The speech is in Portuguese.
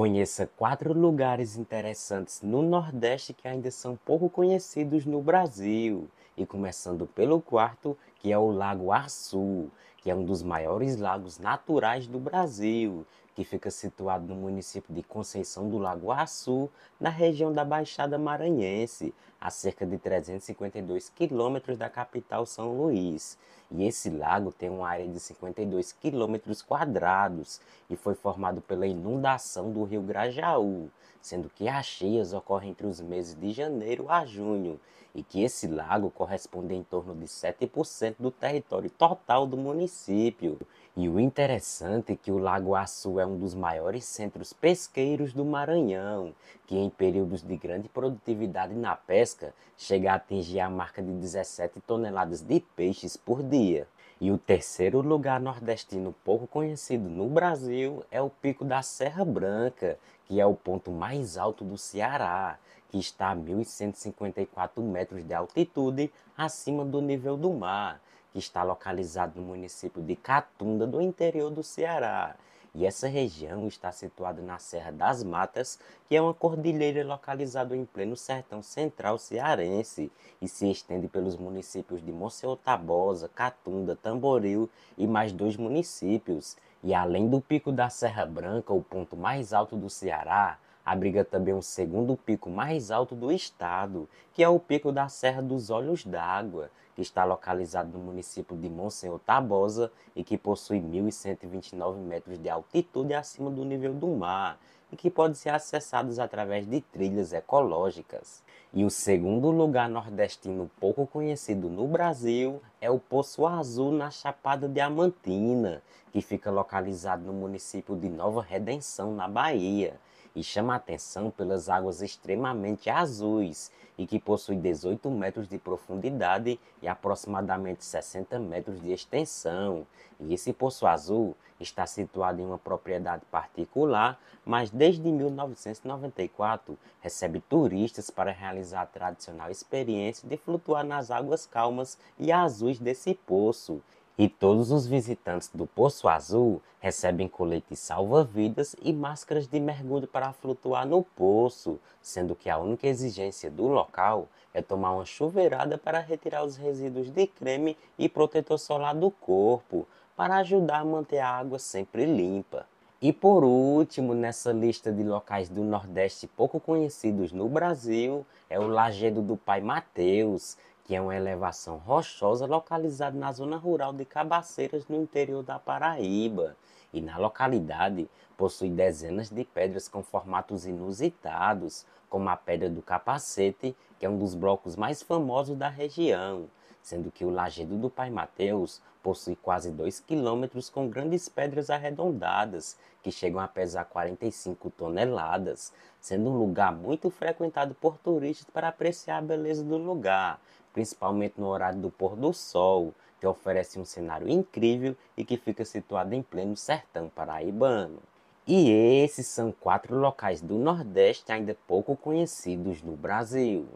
Conheça quatro lugares interessantes no Nordeste que ainda são pouco conhecidos no Brasil. E começando pelo quarto, que é o Lago Arçu, que é um dos maiores lagos naturais do Brasil, que fica situado no município de Conceição do Lago Arçu, na região da Baixada Maranhense, a cerca de 352 quilômetros da capital São Luís. E esse lago tem uma área de 52 quilômetros quadrados e foi formado pela inundação do rio Grajaú, sendo que as cheias ocorrem entre os meses de janeiro a junho, e que esse lago corresponde em torno de 7% do território total do município. E o interessante é que o Lago Açu é um dos maiores centros pesqueiros do Maranhão, que em períodos de grande produtividade na pesca chega a atingir a marca de 17 toneladas de peixes por dia. E o terceiro lugar nordestino pouco conhecido no Brasil é o Pico da Serra Branca, que é o ponto mais alto do Ceará, que está a 1.154 metros de altitude acima do nível do mar, que está localizado no município de Catunda, do interior do Ceará e essa região está situada na Serra das Matas, que é uma cordilheira localizada em pleno sertão central cearense e se estende pelos municípios de Monsenhor Tabosa, Catunda, Tamboril e mais dois municípios. E além do pico da Serra Branca, o ponto mais alto do Ceará, abriga também o segundo pico mais alto do estado, que é o Pico da Serra dos Olhos d'Água, que está localizado no município de Monsenhor Tabosa e que possui 1.129 metros de altitude acima do nível do mar e que pode ser acessados através de trilhas ecológicas. E o segundo lugar nordestino pouco conhecido no Brasil é o Poço Azul na Chapada Diamantina, que fica localizado no município de Nova Redenção, na Bahia e chama a atenção pelas águas extremamente azuis e que possui 18 metros de profundidade e aproximadamente 60 metros de extensão. E esse Poço Azul está situado em uma propriedade particular, mas desde 1994 recebe turistas para realizar a tradicional experiência de flutuar nas águas calmas e azuis desse poço. E todos os visitantes do Poço Azul recebem coletes salva-vidas e máscaras de mergulho para flutuar no poço, sendo que a única exigência do local é tomar uma chuveirada para retirar os resíduos de creme e protetor solar do corpo, para ajudar a manter a água sempre limpa. E por último, nessa lista de locais do Nordeste pouco conhecidos no Brasil, é o Lagedo do Pai Mateus, que é uma elevação rochosa localizada na zona rural de Cabaceiras, no interior da Paraíba. E na localidade possui dezenas de pedras com formatos inusitados, como a Pedra do Capacete, que é um dos blocos mais famosos da região sendo que o lajedo do Pai Mateus possui quase 2 quilômetros com grandes pedras arredondadas, que chegam a pesar 45 toneladas, sendo um lugar muito frequentado por turistas para apreciar a beleza do lugar, principalmente no horário do pôr do sol, que oferece um cenário incrível e que fica situado em pleno sertão paraibano. E esses são quatro locais do Nordeste ainda pouco conhecidos no Brasil.